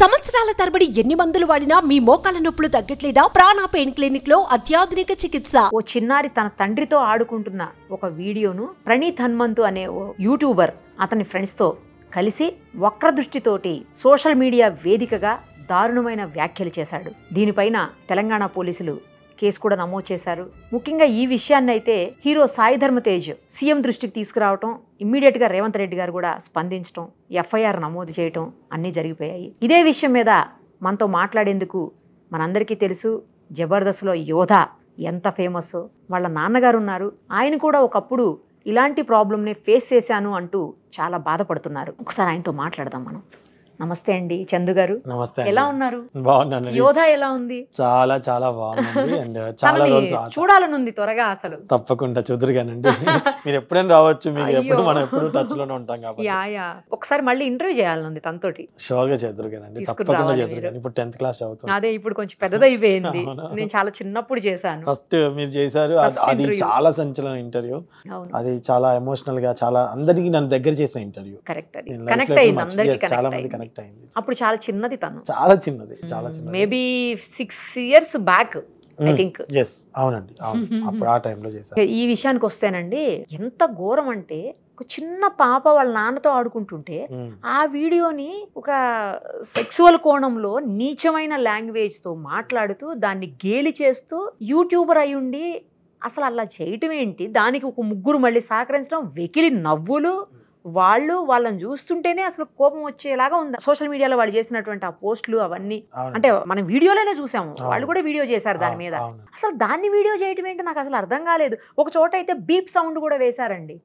సంవత్సరాల తరబడి ఎన్ని మందులు వాడినా మీ మోకాల నొప్పులు తగ్గట్లేదా ప్రాణ పెయిన్ క్లినిక్ లో అత్యాధునిక చికిత్స ఓ చిన్నారి తన తండ్రితో ఆడుకుంటున్న ఒక వీడియోను ప్రణీత్ హన్మంతు అనే ఓ యూట్యూబర్ అతని ఫ్రెండ్స్తో కలిసి వక్రదృష్టితోటి సోషల్ మీడియా వేదికగా దారుణమైన వ్యాఖ్యలు చేశాడు దీనిపైన తెలంగాణ పోలీసులు కేసు కూడా నమోదు చేశారు ముఖ్యంగా ఈ విషయాన్ని అయితే హీరో సాయి తేజ్ సీఎం దృష్టికి తీసుకురావటం ఇమ్మీడియట్గా రేవంత్ రెడ్డి గారు కూడా స్పందించడం ఎఫ్ఐఆర్ నమోదు చేయటం అన్నీ జరిగిపోయాయి ఇదే విషయం మీద మనతో మాట్లాడేందుకు మనందరికీ తెలుసు జబర్దస్త్లో యోధ ఎంత ఫేమస్ వాళ్ళ నాన్నగారు ఉన్నారు ఆయన కూడా ఒకప్పుడు ఇలాంటి ప్రాబ్లమ్ని ఫేస్ చేశాను అంటూ చాలా బాధపడుతున్నారు ఒకసారి ఆయనతో మాట్లాడదాం మనం నమస్తే అండి చందు గారు నమస్తే ఎలా ఉన్నారు బాగున్నాను యోధ ఎలా ఉంది చాలా చాలా బాగుంది అండ్ చాలా చూడాలని ఉంది త్వరగా అసలు తప్పకుండా చూదురుగానండి మీరు ఎప్పుడైనా రావచ్చు మీకు ఎప్పుడు మనం ఎప్పుడు టచ్ లోనే ఉంటాం కాబట్టి యా యా ఒకసారి మళ్ళీ ఇంటర్వ్యూ చేయాలనుంది తనతోటి షోర్ గా చేదురుగానండి తప్పకుండా చేదురుగాను ఇప్పుడు టెన్త్ క్లాస్ అవుతుంది అదే ఇప్పుడు కొంచెం పెద్దదైపోయింది నేను చాలా చిన్నప్పుడు చేశాను ఫస్ట్ మీరు చేశారు అది చాలా సంచలన ఇంటర్వ్యూ అది చాలా ఎమోషనల్ గా చాలా అందరికీ నన్ను దగ్గర చేసిన ఇంటర్వ్యూ కరెక్ట్ అది కనెక్ట్ అయింది చాలా మంది కనెక్ట్ కనెక్ట్ అయింది అప్పుడు చాలా చిన్నది తను చాలా చిన్నది చాలా చిన్నది maybe six years back I అవునండి అప్పుడు ఆ టైంలో చేశాను ఈ విషయానికి వస్తేనండి ఎంత ఘోరం అంటే ఒక చిన్న పాప వాళ్ళ నాన్నతో ఆడుకుంటుంటే hmm. ఆ వీడియోని ఒక సెక్సువల్ కోణంలో నీచమైన లాంగ్వేజ్ తో మాట్లాడుతూ దాన్ని గేలి చేస్తూ యూట్యూబర్ అయ్యుండి అసలు అలా చేయటం ఏంటి దానికి ఒక ముగ్గురు మళ్ళీ సహకరించడం వెకిలి నవ్వులు వాళ్ళు వాళ్ళని చూస్తుంటేనే అసలు కోపం వచ్చేలాగా ఉంది సోషల్ మీడియాలో వాళ్ళు చేసినటువంటి ఆ పోస్టులు అవన్నీ అంటే మనం వీడియోలోనే చూసాము వాళ్ళు కూడా వీడియో చేశారు దాని మీద అసలు దాన్ని వీడియో చేయడం ఏంటి నాకు అసలు అర్థం కాలేదు ఒక చోట అయితే బీప్ సౌండ్ కూడా వేశారండి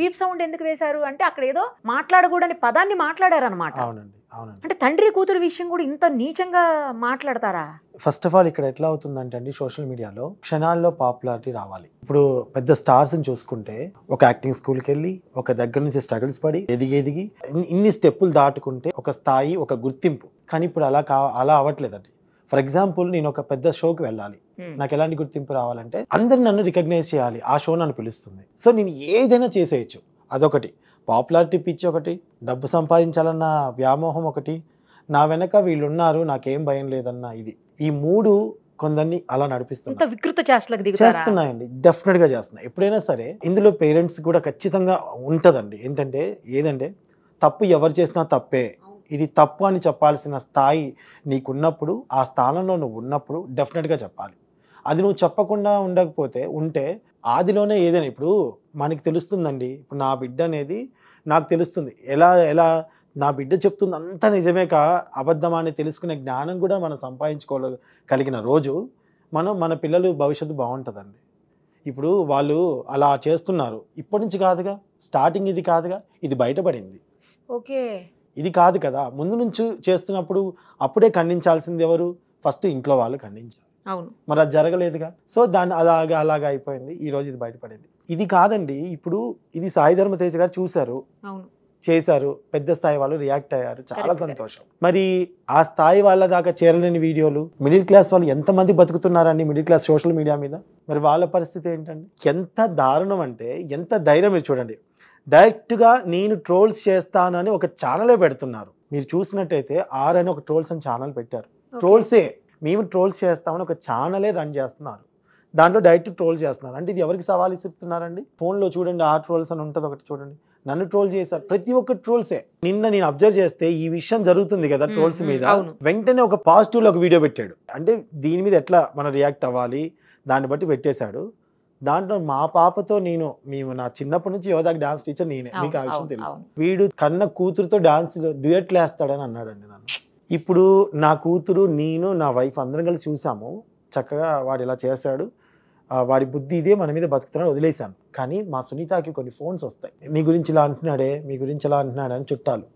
బీప్ సౌండ్ ఎందుకు వేశారు అంటే అక్కడ ఏదో మాట్లాడకూడని పదాన్ని మాట్లాడారు మాట్లాడారనమాట అంటే తండ్రి కూతురు విషయం కూడా ఇంత నీచంగా మాట్లాడతారా ఫస్ట్ ఆఫ్ ఆల్ ఇక్కడ ఎట్లా అవుతుందంటే అండి సోషల్ మీడియాలో క్షణాల్లో పాపులారిటీ రావాలి ఇప్పుడు పెద్ద స్టార్స్ని చూసుకుంటే ఒక యాక్టింగ్ స్కూల్కి వెళ్ళి ఒక దగ్గర నుంచి స్ట్రగుల్స్ పడి ఎదిగి ఎదిగి ఇన్ని స్టెప్పులు దాటుకుంటే ఒక స్థాయి ఒక గుర్తింపు కానీ ఇప్పుడు అలా కా అలా అవ్వట్లేదండి ఫర్ ఎగ్జాంపుల్ నేను ఒక పెద్ద షోకి వెళ్ళాలి నాకు ఎలాంటి గుర్తింపు రావాలంటే అందరు నన్ను రికగ్నైజ్ చేయాలి ఆ షో నన్ను పిలుస్తుంది సో నేను ఏదైనా చేసేయచ్చు అదొకటి పాపులారిటీ పిచ్చి ఒకటి డబ్బు సంపాదించాలన్న వ్యామోహం ఒకటి నా వెనక వీళ్ళున్నారు నాకేం భయం లేదన్న ఇది ఈ మూడు కొందరిని అలా నడిపిస్తున్నాయి వికృత చేష్టలకు చేస్తున్నాయండి డెఫినెట్ గా చేస్తున్నాయి ఎప్పుడైనా సరే ఇందులో పేరెంట్స్ కూడా ఖచ్చితంగా ఉంటదండి ఏంటంటే ఏదంటే తప్పు ఎవరు చేసినా తప్పే ఇది తప్పు అని చెప్పాల్సిన స్థాయి నీకున్నప్పుడు ఆ స్థానంలో నువ్వు ఉన్నప్పుడు డెఫినెట్గా చెప్పాలి అది నువ్వు చెప్పకుండా ఉండకపోతే ఉంటే ఆదిలోనే ఏదైనా ఇప్పుడు మనకి తెలుస్తుందండి ఇప్పుడు నా బిడ్డ అనేది నాకు తెలుస్తుంది ఎలా ఎలా నా బిడ్డ చెప్తుంది అంత నిజమే కా అబద్ధమాన్ని తెలుసుకునే జ్ఞానం కూడా మనం సంపాదించుకోగల కలిగిన రోజు మనం మన పిల్లలు భవిష్యత్తు బాగుంటుందండి ఇప్పుడు వాళ్ళు అలా చేస్తున్నారు ఇప్పటి నుంచి కాదుగా స్టార్టింగ్ ఇది కాదుగా ఇది బయటపడింది ఓకే ఇది కాదు కదా ముందు నుంచి చేస్తున్నప్పుడు అప్పుడే ఖండించాల్సింది ఎవరు ఫస్ట్ ఇంట్లో వాళ్ళు ఖండించాలి అవును మరి అది జరగలేదుగా సో దాన్ని అలాగా అలాగా అయిపోయింది ఈ రోజు ఇది బయటపడేది ఇది కాదండి ఇప్పుడు ఇది సాయి ధర్మ తేజ గారు చూశారు అవును చేశారు పెద్ద స్థాయి వాళ్ళు రియాక్ట్ అయ్యారు చాలా సంతోషం మరి ఆ స్థాయి వాళ్ళ దాకా చేరలేని వీడియోలు మిడిల్ క్లాస్ వాళ్ళు ఎంతమంది బతుకుతున్నారండి మిడిల్ క్లాస్ సోషల్ మీడియా మీద మరి వాళ్ళ పరిస్థితి ఏంటండి ఎంత దారుణం అంటే ఎంత ధైర్యం మీరు చూడండి డైరెక్ట్గా నేను ట్రోల్స్ చేస్తానని ఒక ఛానలే పెడుతున్నారు మీరు చూసినట్టయితే ఆర్ అని ఒక ట్రోల్స్ అని ఛానల్ పెట్టారు ట్రోల్సే మేము ట్రోల్స్ చేస్తామని ఒక ఛానలే రన్ చేస్తున్నారు దాంట్లో డైరెక్ట్ ట్రోల్ చేస్తున్నారు అంటే ఇది ఎవరికి సవాల్ ఇస్తున్నారండి ఫోన్లో చూడండి ఆ ట్రోల్స్ అని ఉంటుంది ఒకటి చూడండి నన్ను ట్రోల్ చేశారు ప్రతి ఒక్క ట్రోల్సే నిన్న నేను అబ్జర్వ్ చేస్తే ఈ విషయం జరుగుతుంది కదా ట్రోల్స్ మీద వెంటనే ఒక పాజిటివ్ ఒక వీడియో పెట్టాడు అంటే దీని మీద ఎట్లా మనం రియాక్ట్ అవ్వాలి దాన్ని బట్టి పెట్టేశాడు దాంట్లో మా పాపతో నేను మేము నా చిన్నప్పటి నుంచి యోధాకి డాన్స్ టీచర్ నేనే మీకు ఆ విషయం తెలుసు వీడు కన్న కూతురుతో డాన్స్ డ్యూయట్లు వేస్తాడని అండి ఇప్పుడు నా కూతురు నేను నా వైఫ్ అందరం కలిసి చూసాము చక్కగా వాడు ఇలా చేశాడు వారి బుద్ధి ఇదే మన మీద బతుకుతున్నాడు వదిలేశాను కానీ మా సునీతకి కొన్ని ఫోన్స్ వస్తాయి మీ గురించి ఇలా అంటున్నాడే మీ గురించి ఇలా అంటున్నాడని చుట్టాలు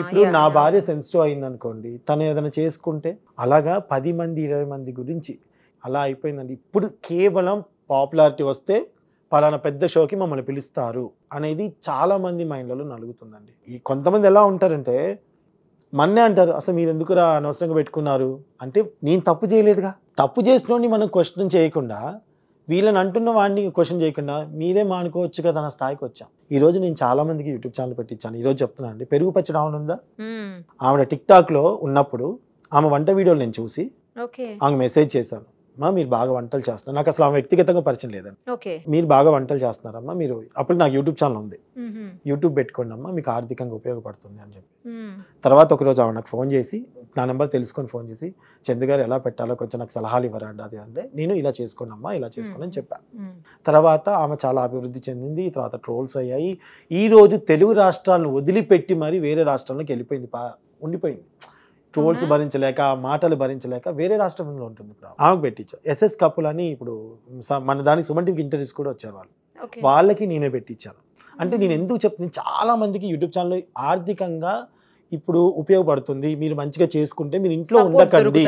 ఇప్పుడు నా భార్య సెన్సిటివ్ అయింది అనుకోండి తను ఏదైనా చేసుకుంటే అలాగా పది మంది ఇరవై మంది గురించి అలా అయిపోయిందండి ఇప్పుడు కేవలం పాపులారిటీ వస్తే పలానా పెద్ద షోకి మమ్మల్ని పిలుస్తారు అనేది చాలా మంది మైండ్లలో నలుగుతుందండి ఈ కొంతమంది ఎలా ఉంటారంటే మన్నే అంటారు అసలు మీరు ఎందుకురా అనవసరంగా పెట్టుకున్నారు అంటే నేను తప్పు చేయలేదుగా తప్పు చేసినోడిని మనం క్వశ్చన్ చేయకుండా వీళ్ళని అంటున్న వాడిని క్వశ్చన్ చేయకుండా మీరే మానుకోవచ్చు కదా నా స్థాయికి వచ్చాం ఈ రోజు నేను చాలా మందికి యూట్యూబ్ ఛానల్ పెట్టించాను ఈ రోజు చెప్తున్నాను అండి పెరుగు పచ్చడి ఆమె ఉందా ఆవిడ టిక్ లో ఉన్నప్పుడు ఆమె వంట వీడియోలు నేను చూసి ఆమె మెసేజ్ చేశాను అమ్మా మీరు బాగా వంటలు చేస్తున్నారు నాకు అసలు ఆమె వ్యక్తిగతంగా పరిచయం లేదండి మీరు బాగా వంటలు చేస్తున్నారమ్మా మీరు అప్పుడు నాకు యూట్యూబ్ ఛానల్ ఉంది యూట్యూబ్ పెట్టుకోండి అమ్మా మీకు ఆర్థికంగా ఉపయోగపడుతుంది అని చెప్పి తర్వాత ఒకరోజు ఆమె నాకు ఫోన్ చేసి నా నెంబర్ తెలుసుకొని ఫోన్ చేసి చందు గారు ఎలా పెట్టాలో కొంచెం నాకు సలహాలు ఇవ్వరండి అది అంటే నేను ఇలా చేసుకోనమ్మా ఇలా చేసుకోను అని చెప్పాను తర్వాత ఆమె చాలా అభివృద్ధి చెందింది తర్వాత ట్రోల్స్ అయ్యాయి ఈ రోజు తెలుగు రాష్ట్రాలను వదిలిపెట్టి మరి వేరే రాష్ట్రాలకు వెళ్ళిపోయింది ఉండిపోయింది ట్రోల్స్ భరించలేక మాటలు భరించలేక వేరే రాష్ట్రంలో ఉంటుంది ఇప్పుడు ఆమెకు పెట్టించారు ఎస్ఎస్ కపులు అని ఇప్పుడు మన దానికి సుమన్ టీవీకి ఇంటర్వ్యూస్ కూడా వచ్చారు వాళ్ళు వాళ్ళకి నేనే పెట్టించాను అంటే నేను ఎందుకు చెప్తున్నాను చాలా మందికి యూట్యూబ్ ఛానల్ ఆర్థికంగా ఇప్పుడు ఉపయోగపడుతుంది మీరు మంచిగా చేసుకుంటే మీరు ఇంట్లో ఉండకండి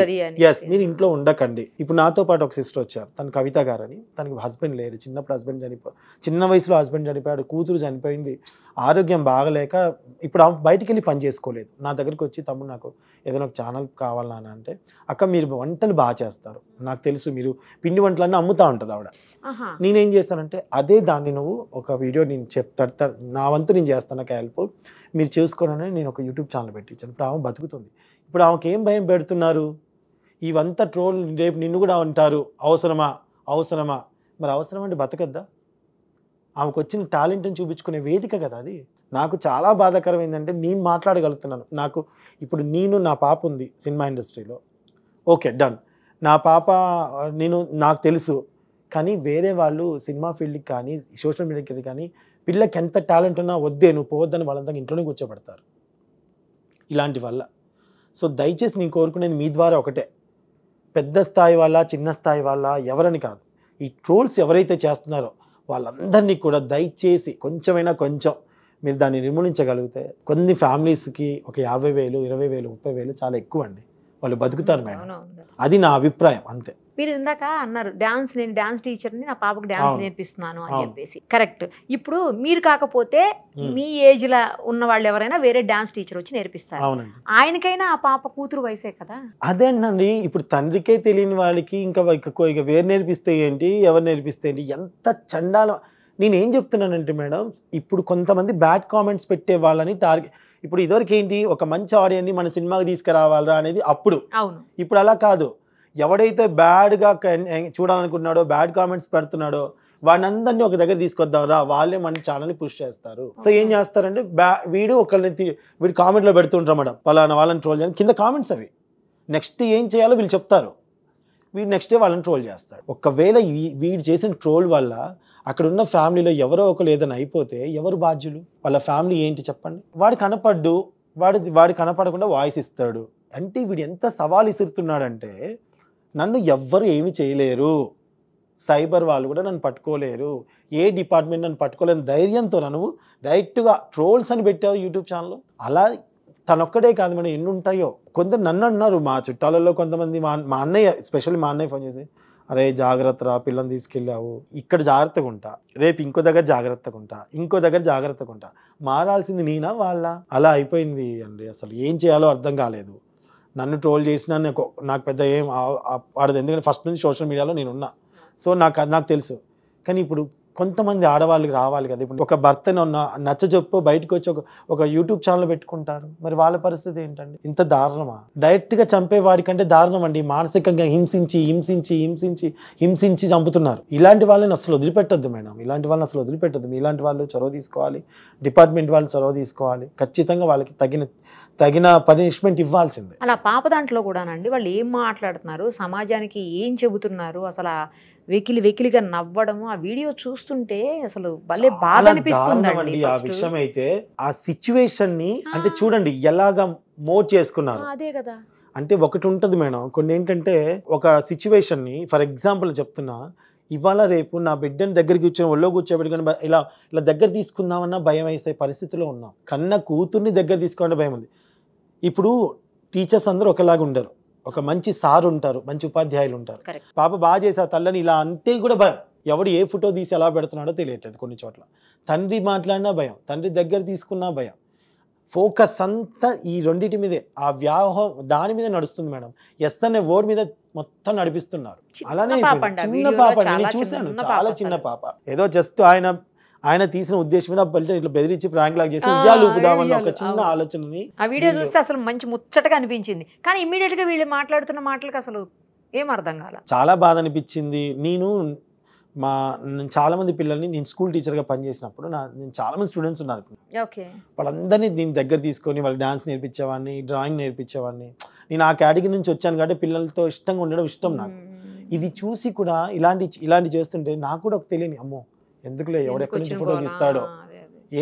ఎస్ మీరు ఇంట్లో ఉండకండి ఇప్పుడు నాతో పాటు ఒక సిస్టర్ వచ్చారు తను కవిత గారని తనకి హస్బెండ్ లేరు చిన్నప్పుడు హస్బెండ్ చనిపో చిన్న వయసులో హస్బెండ్ చనిపోయాడు కూతురు చనిపోయింది ఆరోగ్యం బాగలేక ఇప్పుడు బయటికి వెళ్ళి పని చేసుకోలేదు నా దగ్గరికి వచ్చి తమ్ముడు నాకు ఏదైనా ఒక ఛానల్ కావాలా అంటే అక్క మీరు వంటలు బాగా చేస్తారు నాకు తెలుసు మీరు పిండి వంటలన్నీ అమ్ముతా ఉంటుంది ఆవిడ నేనేం చేస్తానంటే అదే దాన్ని నువ్వు ఒక వీడియో నేను చెప్తా నా వంతు నేను చేస్తాను ఒక హెల్ప్ మీరు చేసుకోనని నేను ఒక యూట్యూబ్ ఛానల్ పెట్టించాను ఇప్పుడు ఆమె బతుకుతుంది ఇప్పుడు ఆమెకి ఏం భయం పెడుతున్నారు ఇవంతా ట్రోల్ రేపు నిన్ను కూడా అంటారు అవసరమా అవసరమా మరి అవసరం అంటే బతకద్దా ఆమెకు వచ్చిన టాలెంట్ని చూపించుకునే వేదిక కదా అది నాకు చాలా బాధాకరం ఏంటంటే నేను మాట్లాడగలుగుతున్నాను నాకు ఇప్పుడు నేను నా పాప ఉంది సినిమా ఇండస్ట్రీలో ఓకే డన్ నా పాప నేను నాకు తెలుసు కానీ వేరే వాళ్ళు సినిమా ఫీల్డ్కి కానీ సోషల్ మీడియాకి కానీ పిల్లకి ఎంత టాలెంట్ ఉన్నా వద్దే నువ్వు పోవద్దని వాళ్ళంతా ఇంట్లోనే కూర్చోబెడతారు ఇలాంటి వల్ల సో దయచేసి నేను కోరుకునేది మీ ద్వారా ఒకటే పెద్ద స్థాయి వాళ్ళ చిన్న స్థాయి వాళ్ళ ఎవరని కాదు ఈ ట్రోల్స్ ఎవరైతే చేస్తున్నారో వాళ్ళందరినీ కూడా దయచేసి కొంచెమైనా కొంచెం మీరు దాన్ని నిర్మూలించగలిగితే కొన్ని ఫ్యామిలీస్కి ఒక యాభై వేలు ఇరవై వేలు ముప్పై వేలు చాలా ఎక్కువ అండి వాళ్ళు బతుకుతారు మేడం అది నా అభిప్రాయం అంతే మీరు ఇందాక అన్నారు డాన్స్ నేను డాన్స్ టీచర్ని నా పాపకు డాన్స్ నేర్పిస్తున్నాను అని చెప్పేసి కరెక్ట్ ఇప్పుడు మీరు కాకపోతే మీ ఏజ్ లా ఉన్న వాళ్ళు ఎవరైనా వేరే డాన్స్ టీచర్ వచ్చి నేర్పిస్తారు ఆయనకైనా ఆ పాప కూతురు వయసే కదా అండి ఇప్పుడు తండ్రికే తెలియని వాళ్ళకి ఇంకా ఇక వేరు నేర్పిస్తే ఏంటి ఎవరు నేర్పిస్తే ఏంటి ఎంత నేను నేనేం చెప్తున్నానంటే మేడం ఇప్పుడు కొంతమంది బ్యాడ్ కామెంట్స్ పెట్టే వాళ్ళని టార్గెట్ ఇప్పుడు ఇదివరకు ఏంటి ఒక మంచి ఆడియన్ని మన సినిమాకి తీసుకురావాలరా అనేది అప్పుడు ఇప్పుడు అలా కాదు ఎవడైతే బ్యాడ్గా చూడాలనుకుంటున్నాడో బ్యాడ్ కామెంట్స్ పెడుతున్నాడో వాడినందరినీ ఒక దగ్గర తీసుకొద్దాం రా వాళ్ళే మన ఛానల్ని పుష్ చేస్తారు సో ఏం చేస్తారంటే బ్యా వీడు ఒకళ్ళని వీడు కామెంట్లో పెడుతుంటారన్నమాట పలానా వాళ్ళని ట్రోల్ చేయాలి కింద కామెంట్స్ అవి నెక్స్ట్ ఏం చేయాలో వీళ్ళు చెప్తారు వీడు నెక్స్ట్ డే వాళ్ళని ట్రోల్ చేస్తాడు ఒకవేళ వీడు చేసిన ట్రోల్ వల్ల అక్కడ ఉన్న ఫ్యామిలీలో ఎవరో ఒకరు ఏదైనా అయిపోతే ఎవరు బాధ్యులు వాళ్ళ ఫ్యామిలీ ఏంటి చెప్పండి వాడు కనపడ్డు వాడు వాడు కనపడకుండా వాయిస్ ఇస్తాడు అంటే వీడు ఎంత సవాల్ ఇసురుతున్నాడంటే నన్ను ఎవ్వరు ఏమి చేయలేరు సైబర్ వాళ్ళు కూడా నన్ను పట్టుకోలేరు ఏ డిపార్ట్మెంట్ నన్ను పట్టుకోలేని ధైర్యంతో నువ్వు డైరెక్ట్గా ట్రోల్స్ అని పెట్టావు యూట్యూబ్ ఛానల్ అలా తనొక్కడే కాదు మేడం ఎన్ని ఉంటాయో కొందరు నన్ను అన్నారు మా చుట్టాలలో కొంతమంది మా మా అన్నయ్య స్పెషల్లీ మా అన్నయ్య ఫోన్ చేసి అరే జాగ్రత్త రా పిల్లని తీసుకెళ్ళావు ఇక్కడ జాగ్రత్తగా ఉంటా రేపు ఇంకో దగ్గర జాగ్రత్తగా ఉంటా ఇంకో దగ్గర జాగ్రత్తగా ఉంటా మారాల్సింది నేనా వాళ్ళ అలా అయిపోయింది అండి అసలు ఏం చేయాలో అర్థం కాలేదు నన్ను ట్రోల్ చేసినా నాకు నాకు పెద్ద ఏం ఆడదు ఎందుకంటే ఫస్ట్ నుంచి సోషల్ మీడియాలో నేను ఉన్నా సో నాకు నాకు తెలుసు కానీ ఇప్పుడు కొంతమంది ఆడవాళ్ళకి రావాలి కదా ఇప్పుడు ఒక భర్తను నచ్చ చెప్పు బయటకు వచ్చి ఒక ఒక యూట్యూబ్ ఛానల్ పెట్టుకుంటారు మరి వాళ్ళ పరిస్థితి ఏంటండి ఇంత దారుణమా డైరెక్ట్గా చంపేవాడి కంటే దారుణం అండి మానసికంగా హింసించి హింసించి హింసించి హింసించి చంపుతున్నారు ఇలాంటి వాళ్ళని అసలు వదిలిపెట్టద్దు మేడం ఇలాంటి వాళ్ళని అసలు వదిలిపెట్టద్దు ఇలాంటి వాళ్ళు చొరవ తీసుకోవాలి డిపార్ట్మెంట్ వాళ్ళు చొరవ తీసుకోవాలి ఖచ్చితంగా వాళ్ళకి తగిన తగిన పనిష్మెంట్ ఇవ్వాల్సిందే అలా పాప దాంట్లో కూడానండి వాళ్ళు ఏం మాట్లాడుతున్నారు సమాజానికి ఏం చెబుతున్నారు అసలు వెకిలి వెకిలిగా నవ్వడము ఆ వీడియో చూస్తుంటే అసలు భలే బాధ అనిపిస్తుంది ఆ విషయం అయితే ఆ సిచ్యువేషన్ ని అంటే చూడండి ఎలాగా మోడ్ చేసుకున్నారు అదే కదా అంటే ఒకటి ఉంటుంది మేడం కొన్ని ఏంటంటే ఒక సిచ్యువేషన్ని ఫర్ ఎగ్జాంపుల్ చెప్తున్నా ఇవాళ రేపు నా బిడ్డని దగ్గరికి కూర్చొని ఒళ్ళో కూర్చోబెట్టుకుని ఇలా ఇలా దగ్గర తీసుకుందామన్న భయం వేసే పరిస్థితిలో ఉన్నాం కన్న కూతుర్ని దగ్గర తీసుకోవాలంటే భయం ఉంది ఇప్పుడు టీచర్స్ అందరూ ఒకలాగా ఉండరు ఒక మంచి సార్ ఉంటారు మంచి ఉపాధ్యాయులు ఉంటారు పాప బాగా చేసే తల్లని ఇలా అంతే కూడా భయం ఎవడు ఏ ఫోటో తీసి ఎలా పెడుతున్నాడో తెలియట్లేదు కొన్ని చోట్ల తండ్రి మాట్లాడినా భయం తండ్రి దగ్గర తీసుకున్నా భయం ఫోకస్ అంతా ఈ రెండింటి మీదే ఆ వ్యాహం దాని మీద నడుస్తుంది మేడం ఎస్ అనే వర్డ్ మీద మొత్తం నడిపిస్తున్నారు అలానే చిన్న పాప నేను చూశాను చాలా చిన్న పాప ఏదో జస్ట్ ఆయన ఆయన తీసిన ఉద్దేశమైన బయట ఇట్లా బెదిరించి ప్రాంక్ లాగా చేసి ఉద్యాలు ఊపుదామని ఒక చిన్న ఆలోచనని ఆ వీడియో చూస్తే అసలు మంచి ముచ్చటగా అనిపించింది కానీ ఇమీడియట్ గా వీళ్ళు మాట్లాడుతున్న మాటలకు అసలు ఏం అర్థం కాల చాలా బాధ అనిపించింది నేను మా నేను చాలామంది పిల్లల్ని నేను స్కూల్ టీచర్గా పనిచేసినప్పుడు నా నేను చాలామంది స్టూడెంట్స్ ఉన్నారు వాళ్ళందరినీ దీని దగ్గర తీసుకొని వాళ్ళు డ్యాన్స్ నేర్పించేవాడిని డ్రాయింగ్ నేర్పించేవాడిని నేను ఆ కేటగిరీ నుంచి వచ్చాను కాబట్టి పిల్లలతో ఇష్టంగా ఉండడం ఇష్టం నాకు ఇది చూసి కూడా ఇలాంటి ఇలాంటి చేస్తుంటే నాకు కూడా ఒక తెలియని అమ్మో ఎందుకులే ఎవడెక్కడి నుంచి ఫోటో తీస్తాడో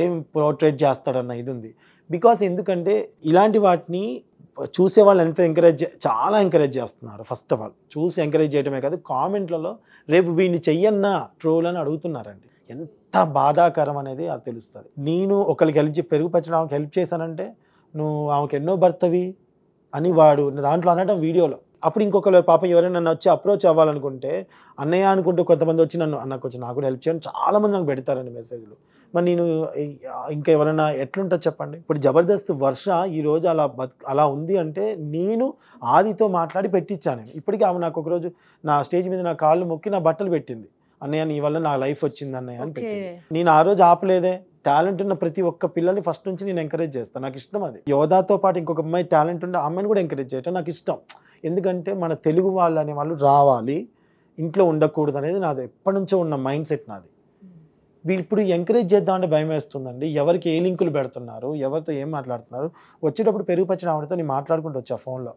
ఏం పోర్ట్రేట్ చేస్తాడన్న ఇది ఉంది బికాస్ ఎందుకంటే ఇలాంటి వాటిని చూసే వాళ్ళు ఎంత ఎంకరేజ్ చాలా ఎంకరేజ్ చేస్తున్నారు ఫస్ట్ ఆఫ్ ఆల్ చూసి ఎంకరేజ్ చేయడమే కాదు కామెంట్లలో రేపు వీడిని చెయ్యన్నా ట్రోల్ అని అడుగుతున్నారండి ఎంత బాధాకరం అనేది అది తెలుస్తుంది నేను ఒకరికి హెల్ప్ పెరుగుపరచడం ఆమెకి హెల్ప్ చేశానంటే నువ్వు ఆమెకి ఎన్నో భర్తవి అని వాడు దాంట్లో అనడం వీడియోలో అప్పుడు ఇంకొకరు పాపం ఎవరైనా నన్ను వచ్చి అప్రోచ్ అవ్వాలనుకుంటే అన్నయ్య అనుకుంటూ కొంతమంది వచ్చి నన్ను అన్న కొంచెం నాకు కూడా హెల్ప్ చేయను చాలామంది నాకు పెడతారండి మెసేజ్లు మరి నేను ఇంకా ఎవరైనా ఎట్లుంటుంది చెప్పండి ఇప్పుడు జబర్దస్త్ వర్ష ఈరోజు అలా అలా ఉంది అంటే నేను ఆదితో మాట్లాడి పెట్టించాను ఇప్పటికీ ఆమె నాకు ఒకరోజు నా స్టేజ్ మీద నా కాళ్ళు మొక్కి నా బట్టలు పెట్టింది అన్నయ్య నీ వల్ల నా లైఫ్ వచ్చింది అన్నయ్య అని పెట్టింది నేను ఆ రోజు ఆపలేదే టాలెంట్ ఉన్న ప్రతి ఒక్క పిల్లల్ని ఫస్ట్ నుంచి నేను ఎంకరేజ్ చేస్తాను నాకు ఇష్టం అది యోధాతో పాటు ఇంకొక అమ్మాయి టాలెంట్ ఉండే అమ్మాయిని కూడా ఎంకరేజ్ చేయటం నాకు ఇష్టం ఎందుకంటే మన తెలుగు వాళ్ళు అనే వాళ్ళు రావాలి ఇంట్లో ఉండకూడదు అనేది నాది ఎప్పటి నుంచో ఉన్న మైండ్ సెట్ నాది వీళ్ళు ఇప్పుడు ఎంకరేజ్ చేద్దామంటే భయం వేస్తుందండి ఎవరికి ఏ లింకులు పెడుతున్నారు ఎవరితో ఏం మాట్లాడుతున్నారు వచ్చేటప్పుడు పెరుగు పచ్చిన ఆవిడతో నేను మాట్లాడుకుంటూ వచ్చా ఫోన్లో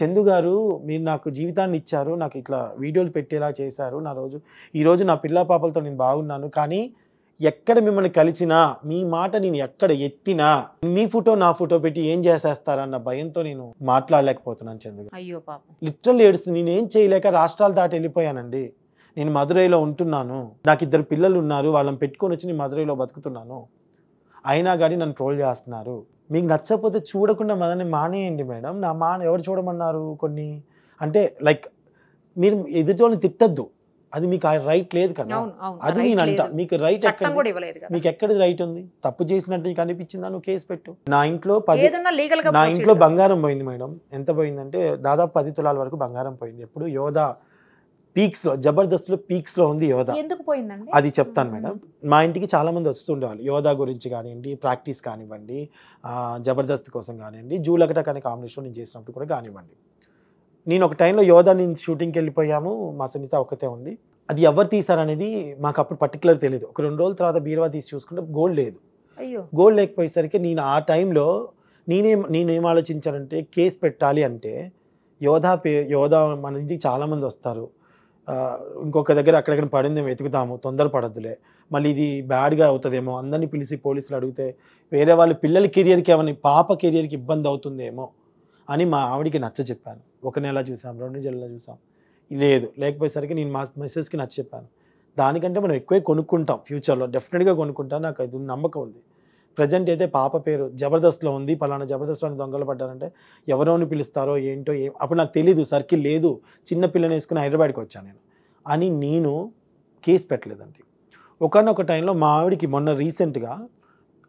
చందు గారు మీరు నాకు జీవితాన్ని ఇచ్చారు నాకు ఇట్లా వీడియోలు పెట్టేలా చేశారు నా రోజు ఈరోజు నా పిల్ల పాపలతో నేను బాగున్నాను కానీ ఎక్కడ మిమ్మల్ని కలిసినా మీ మాట నేను ఎక్కడ ఎత్తినా మీ ఫోటో నా ఫోటో పెట్టి ఏం చేసేస్తారన్న భయంతో నేను మాట్లాడలేకపోతున్నాను చందు అయ్యో పాప లిటరల్ ఏడుస్తుంది ఏం చేయలేక రాష్ట్రాలు దాటి వెళ్ళిపోయానండి నేను మదురైలో ఉంటున్నాను నాకు ఇద్దరు పిల్లలు ఉన్నారు వాళ్ళని పెట్టుకొని వచ్చి నేను మదురైలో బతుకుతున్నాను అయినా కానీ నన్ను ట్రోల్ చేస్తున్నారు మీకు నచ్చకపోతే చూడకుండా మదని మానేయండి మేడం నా మా ఎవరు చూడమన్నారు కొన్ని అంటే లైక్ మీరు ఎదుటోని తిట్టద్దు అది మీకు ఆ రైట్ లేదు కదా అది నేను అంట మీకు రైట్ ఎక్కడ మీకు ఎక్కడిది రైట్ ఉంది తప్పు చేసినట్టు నీకు అనిపించిందా నువ్వు కేసు పెట్టు నా ఇంట్లో పది నా ఇంట్లో బంగారం పోయింది మేడం ఎంత పోయిందంటే దాదాపు పది తులాల వరకు బంగారం పోయింది ఎప్పుడు యోధ పీక్స్ లో జబర్దస్త్ లో పీక్స్ లో ఉంది యోధా అది చెప్తాను మేడం మా ఇంటికి చాలా మంది వస్తుండేవాళ్ళు యోధా గురించి కానివ్వండి ప్రాక్టీస్ కానివ్వండి జబర్దస్త్ కోసం కానివ్వండి జూలకట కానీ కాంబినేషన్ నేను చేసినప్పుడు కూడా కానివ్వండి నేను ఒక టైంలో యోధా నేను షూటింగ్కి వెళ్ళిపోయాము మా సునీత ఒకతే ఉంది అది ఎవరు తీశారనేది మాకు అప్పుడు పర్టికులర్ తెలియదు ఒక రెండు రోజుల తర్వాత బీరువా తీసి చూసుకుంటే గోల్డ్ లేదు గోల్డ్ లేకపోయేసరికి నేను ఆ టైంలో నేనేం నేనేం ఆలోచించానంటే కేసు పెట్టాలి అంటే యోధా పే యోధా మన ఇంటికి చాలామంది వస్తారు ఇంకొక దగ్గర అక్కడక్కడ పడింది వెతుకుతాము తొందర పడద్దులే మళ్ళీ ఇది బ్యాడ్గా అవుతుందేమో అందరినీ పిలిచి పోలీసులు అడిగితే వేరే వాళ్ళ పిల్లల కెరియర్కి ఏమని పాప కెరియర్కి ఇబ్బంది అవుతుందేమో అని మా ఆవిడికి నచ్చ చెప్పాను ఒక నెల చూసాం రెండు నెలల చూసాం లేదు లేకపోయేసరికి నేను మా మెసేజ్కి నచ్చ చెప్పాను దానికంటే మనం ఎక్కువే కొనుక్కుంటాం ఫ్యూచర్లో డెఫినెట్గా కొనుక్కుంటాం నాకు అది నమ్మకం ఉంది ప్రజెంట్ అయితే పాప పేరు జబర్దస్త్లో ఉంది పలానా జబర్దస్త్లో దొంగలు పడ్డారంటే ఎవరోని పిలుస్తారో ఏంటో ఏ అప్పుడు నాకు తెలీదు సర్కిల్ లేదు చిన్న పిల్లని వేసుకుని హైదరాబాద్కి వచ్చాను నేను అని నేను కేసు పెట్టలేదండి ఒకనొక టైంలో మా ఆవిడికి మొన్న రీసెంట్గా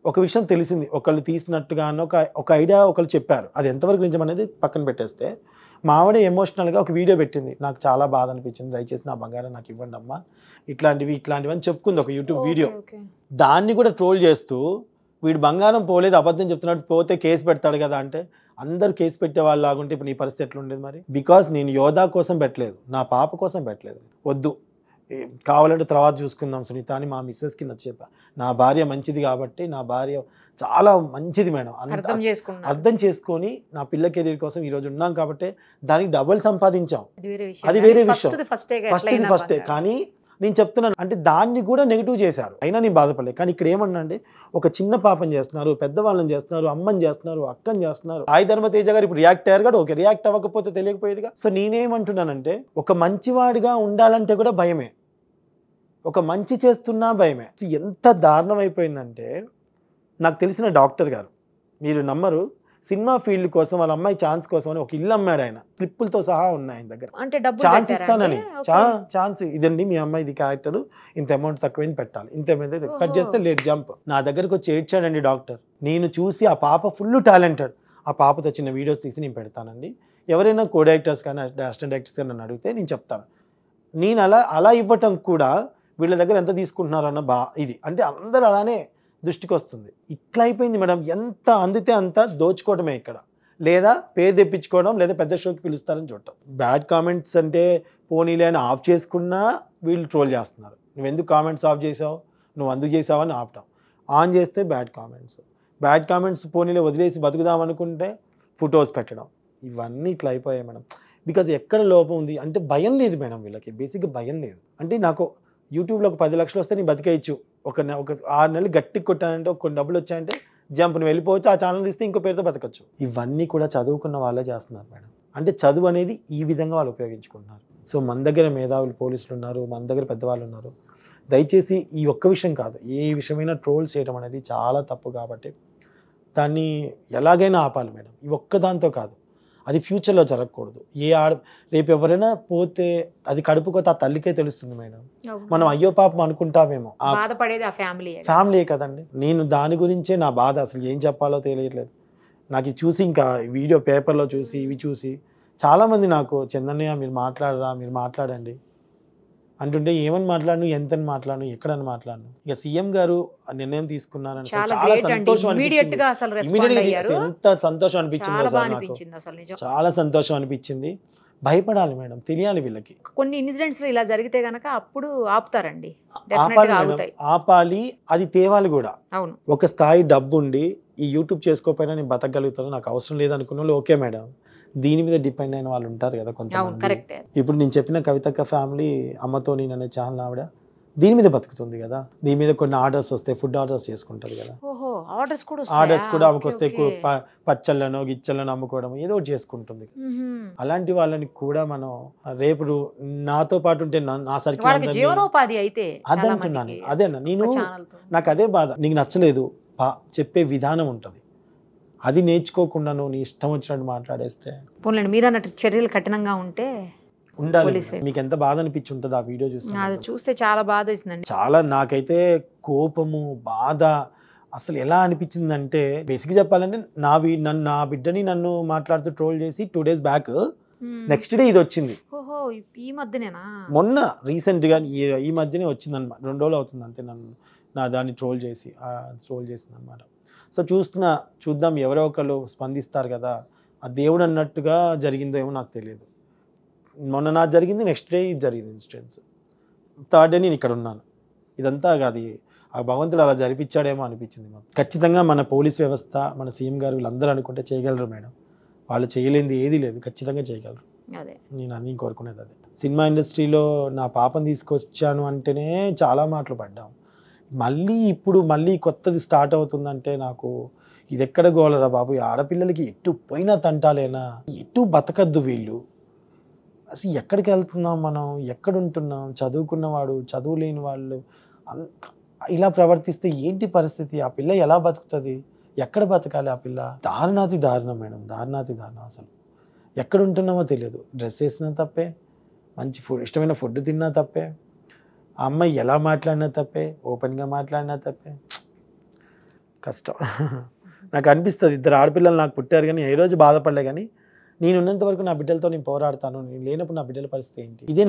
ఒక విషయం తెలిసింది ఒకళ్ళు తీసినట్టుగా అని ఒక ఒక ఐడియా ఒకళ్ళు చెప్పారు అది ఎంతవరకు నిజం అనేది పక్కన పెట్టేస్తే మావిడ ఎమోషనల్గా ఒక వీడియో పెట్టింది నాకు చాలా బాధ అనిపించింది దయచేసి నా బంగారం నాకు ఇవ్వండి అమ్మా ఇట్లాంటివి ఇట్లాంటివి అని చెప్పుకుంది ఒక యూట్యూబ్ వీడియో దాన్ని కూడా ట్రోల్ చేస్తూ వీడు బంగారం పోలేదు అబద్ధం చెప్తున్నాడు పోతే కేసు పెడతాడు కదా అంటే అందరు కేసు వాళ్ళు లాగుంటే ఇప్పుడు నీ పరిస్థితి ఎట్లుండేది మరి బికాస్ నేను యోధా కోసం పెట్టలేదు నా పాప కోసం పెట్టలేదు వద్దు కావాలంటే తర్వాత చూసుకుందాం సునీత అని మా మిస్సెస్కి నచ్చేపా నా భార్య మంచిది కాబట్టి నా భార్య చాలా మంచిది మేడం అర్థం చేసుకున్నా అర్థం చేసుకొని నా పిల్ల కెరీర్ కోసం ఈ రోజు ఉన్నాం కాబట్టి దానికి డబల్ సంపాదించాం అది వేరే విషయం ఫస్ట్ ఫస్ట్ కానీ నేను చెప్తున్నాను అంటే దాన్ని కూడా నెగిటివ్ చేశారు అయినా నేను బాధపడలేదు కానీ ఇక్కడ ఏమన్నా అంటే ఒక చిన్న పాపం చేస్తున్నారు పెద్దవాళ్ళని చేస్తున్నారు అమ్మని చేస్తున్నారు అక్కని చేస్తున్నారు ధర్మ తేజ గారు ఇప్పుడు రియాక్ట్ అయ్యారు కూడా ఓకే రియాక్ట్ అవ్వకపోతే తెలియకపోయేదిగా సో నేనేమంటున్నానంటే ఒక మంచివాడిగా ఉండాలంటే కూడా భయమే ఒక మంచి చేస్తున్నా భయమే ఎంత దారుణం అయిపోయిందంటే నాకు తెలిసిన డాక్టర్ గారు మీరు నమ్మరు సినిమా ఫీల్డ్ కోసం వాళ్ళ అమ్మాయి ఛాన్స్ కోసం అని ఒక ఇల్లు అమ్మాడు ఆయన క్లిప్పులతో సహా ఉన్నాయి ఆయన దగ్గర అంటే ఛాన్స్ ఇస్తానని ఛాన్స్ ఇదండి మీ అమ్మాయి ఇది క్యారెక్టర్ ఇంత అమౌంట్ తక్కువైంది పెట్టాలి ఇంత కట్ చేస్తే లేట్ జంప్ నా దగ్గరకు వచ్చి ఏడ్చాడండి డాక్టర్ నేను చూసి ఆ పాప ఫుల్ టాలెంటెడ్ ఆ పాపతో చిన్న వీడియోస్ తీసి నేను పెడతానండి ఎవరైనా కో డైరెక్టర్స్ కానీ అసిస్టెంట్ డైరెక్టర్స్ కానీ నన్ను అడిగితే నేను చెప్తాను నేను అలా అలా ఇవ్వటం కూడా వీళ్ళ దగ్గర ఎంత తీసుకుంటున్నారు అన్న బా ఇది అంటే అందరూ అలానే దృష్టికి వస్తుంది ఇట్లా అయిపోయింది మేడం ఎంత అందితే అంత దోచుకోవడమే ఇక్కడ లేదా పేరు తెప్పించుకోవడం లేదా పెద్ద షోకి పిలుస్తారని చూడటం బ్యాడ్ కామెంట్స్ అంటే పోనీలే అని ఆఫ్ చేసుకున్నా వీళ్ళు ట్రోల్ చేస్తున్నారు నువ్వు ఎందుకు కామెంట్స్ ఆఫ్ చేసావు నువ్వు అందుకు చేసావని ఆపటం ఆన్ చేస్తే బ్యాడ్ కామెంట్స్ బ్యాడ్ కామెంట్స్ పోనీలే వదిలేసి బతుకుదాం అనుకుంటే ఫొటోస్ పెట్టడం ఇవన్నీ ఇట్లా అయిపోయాయి మేడం బికాజ్ ఎక్కడ లోపం ఉంది అంటే భయం లేదు మేడం వీళ్ళకి బేసిక్గా భయం లేదు అంటే నాకు యూట్యూబ్లో ఒక పది లక్షలు వస్తే నీ బతికేయచ్చు ఒక ఒక ఆరు నెలలు గట్టి కొట్టానంటే కొన్ని డబ్బులు వచ్చాయంటే జంప్ నువ్వు వెళ్ళిపోవచ్చు ఆ ఛానల్ తీస్తే ఇంకో పేరుతో బతకచ్చు ఇవన్నీ కూడా చదువుకున్న వాళ్ళే చేస్తున్నారు మేడం అంటే చదువు అనేది ఈ విధంగా వాళ్ళు ఉపయోగించుకుంటున్నారు సో మన దగ్గర మేధావులు పోలీసులు ఉన్నారు మన దగ్గర పెద్దవాళ్ళు ఉన్నారు దయచేసి ఈ ఒక్క విషయం కాదు ఏ విషయమైనా ట్రోల్స్ చేయడం అనేది చాలా తప్పు కాబట్టి దాన్ని ఎలాగైనా ఆపాలి మేడం ఈ ఒక్క దాంతో కాదు అది ఫ్యూచర్లో జరగకూడదు ఏ ఆడ రేపు ఎవరైనా పోతే అది కడుపుకోతే ఆ తల్లికే తెలుస్తుంది మేడం మనం అయ్యో పాపం అనుకుంటామేమో ఫ్యామిలీ కదండి నేను దాని గురించే నా బాధ అసలు ఏం చెప్పాలో తెలియట్లేదు నాకు ఇది చూసి ఇంకా వీడియో పేపర్లో చూసి ఇవి చూసి చాలామంది నాకు చందన్నయ్య మీరు మాట్లాడరా మీరు మాట్లాడండి అంటుంటే ఏమని మాట్లాడను అని మాట్లాడను ఎక్కడని మాట్లాడను ఇక సీఎం గారు నిర్ణయం తీసుకున్నారని చాలా సంతోషం అనిపించింది ఎంత సంతోషం అనిపించింది చాలా సంతోషం అనిపించింది భయపడాలి మేడం తెలియాలి వీళ్ళకి కొన్ని ఇన్సిడెంట్స్ ఇలా జరిగితే గనక అప్పుడు ఆపుతారండి ఆపాలి అది తేవాలి కూడా అవును ఒక స్థాయి డబ్బు ఉండి ఈ యూట్యూబ్ చేసుకోకపోయినా నేను బతకగలుగుతాను నాకు అవసరం లేదనుకున్న ఓకే మేడం దీని మీద డిపెండ్ అయిన వాళ్ళు ఉంటారు కదా కొంతమంది ఇప్పుడు నేను చెప్పిన కవితక్క ఫ్యామిలీ అమ్మతో నేను అనే ఛానల్ ఆవిడ దీని మీద బతుకుతుంది కదా దీని మీద కొన్ని ఆర్డర్స్ వస్తాయి ఫుడ్ ఆర్డర్స్ చేసుకుంటారు కదా ఆర్డర్స్ కూడా ఆర్డర్స్ కూడా ఆమెకు వస్తే పచ్చళ్ళను గిచ్చలను అమ్ముకోవడం ఏదో ఒకటి చేసుకుంటుంది అలాంటి వాళ్ళని కూడా మనం రేపు నాతో పాటు ఉంటే నా సర్కిల్ అయితే అదంటున్నాను అదే నేను నాకు అదే బాధ నీకు నచ్చలేదు చెప్పే విధానం ఉంటుంది అది నేర్చుకోకుండా నువ్వు నీ ఇష్టం వచ్చినట్టు మాట్లాడేస్తే పోలేండి మీరు అన్నట్టు చర్యలు కఠినంగా ఉంటే ఉండాలి మీకు ఎంత బాధ అనిపించి ఉంటుంది ఆ వీడియో చూసి చూస్తే చాలా బాధ ఇస్తుందండి చాలా నాకైతే కోపము బాధ అసలు ఎలా అనిపించింది అంటే బేసిక్గా చెప్పాలంటే నా నన్ను నా బిడ్డని నన్ను మాట్లాడుతూ ట్రోల్ చేసి two days back next day ఇది వచ్చింది ఈ మధ్యనేనా మొన్న రీసెంట్గా ఈ మధ్యనే వచ్చింది అనమాట రెండు రోజులు అవుతుంది అంతే నన్ను నా దాన్ని ట్రోల్ చేసి ట్రోల్ చేసింది అనమాట సో చూస్తున్న చూద్దాం ఎవరో ఒకళ్ళు స్పందిస్తారు కదా ఆ దేవుడు అన్నట్టుగా జరిగిందో ఏమో నాకు తెలియదు మొన్న నాకు జరిగింది నెక్స్ట్ డే ఇది జరిగింది ఇన్సిడెంట్స్ థర్డ్ డే నేను ఇక్కడ ఉన్నాను ఇదంతా అది ఆ భగవంతుడు అలా జరిపించాడేమో అనిపించింది మాకు ఖచ్చితంగా మన పోలీస్ వ్యవస్థ మన సీఎం గారు వీళ్ళందరూ అనుకుంటే చేయగలరు మేడం వాళ్ళు చేయలేనిది ఏదీ లేదు ఖచ్చితంగా చేయగలరు నేను అన్ని కోరుకునేది అదే సినిమా ఇండస్ట్రీలో నా పాపను తీసుకొచ్చాను అంటేనే చాలా మాటలు పడ్డాం మళ్ళీ ఇప్పుడు మళ్ళీ కొత్తది స్టార్ట్ అవుతుందంటే నాకు ఇది ఎక్కడ గోలరా బాబు ఆడపిల్లలకి ఎటు పోయినా తంటాలేనా ఎటు బతకద్దు వీళ్ళు అసలు ఎక్కడికి వెళ్తున్నాం మనం ఎక్కడుంటున్నాం చదువుకున్నవాడు చదువు లేని వాళ్ళు ఇలా ప్రవర్తిస్తే ఏంటి పరిస్థితి ఆ పిల్ల ఎలా బతుకుతుంది ఎక్కడ బతకాలి ఆ పిల్ల దారుణాతి దారుణం మేడం దారుణాతి దారుణం అసలు ఎక్కడ ఉంటున్నామో తెలియదు డ్రెస్ వేసినా తప్పే మంచి ఫుడ్ ఇష్టమైన ఫుడ్ తిన్నా తప్పే ఆ అమ్మాయి ఎలా మాట్లాడినా తప్పే ఓపెన్గా మాట్లాడినా తప్పే కష్టం నాకు అనిపిస్తుంది ఇద్దరు ఆడపిల్లలు నాకు పుట్టారు కానీ ఏ రోజు బాధపడలే కానీ నేను ఉన్నంత వరకు నా బిడ్డలతో నేను పోరాడతాను నేను లేనప్పుడు నా బిడ్డల పరిస్థితి ఏంటి ఇదే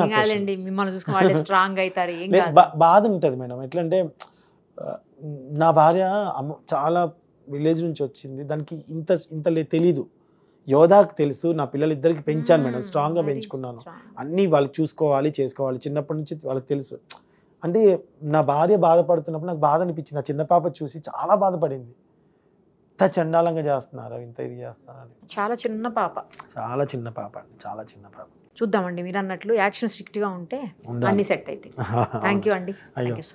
నాకు బాధ ఉంటుంది మేడం ఎట్లంటే నా భార్య చాలా విలేజ్ నుంచి వచ్చింది దానికి ఇంత ఇంత తెలీదు యోధాకు తెలుసు నా పిల్లలిద్దరికి పెంచాను మేడం స్ట్రాంగ్గా పెంచుకున్నాను అన్నీ వాళ్ళు చూసుకోవాలి చేసుకోవాలి చిన్నప్పటి నుంచి వాళ్ళకి తెలుసు అంటే నా భార్య బాధపడుతున్నప్పుడు నాకు బాధ అనిపించింది నా చిన్న పాప చూసి చాలా బాధపడింది ఇంత చండాలంగా చేస్తున్నారు ఇంత ఇది చేస్తున్నారు చాలా చిన్న పాప చాలా చిన్న పాప అండి చాలా చిన్న పాప చూద్దామండి మీరు అన్నట్లు యాక్షన్ స్ట్రిక్ట్ గా ఉంటే అన్ని సెట్ అయితే థ్యాంక్ యూ అండి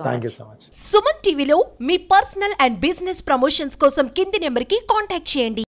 thank you so much Suman టీవీలో మీ పర్సనల్ అండ్ బిజినెస్ ప్రమోషన్స్ కోసం కింది నెంబర్ కి కాంటాక్ట్ చేయండి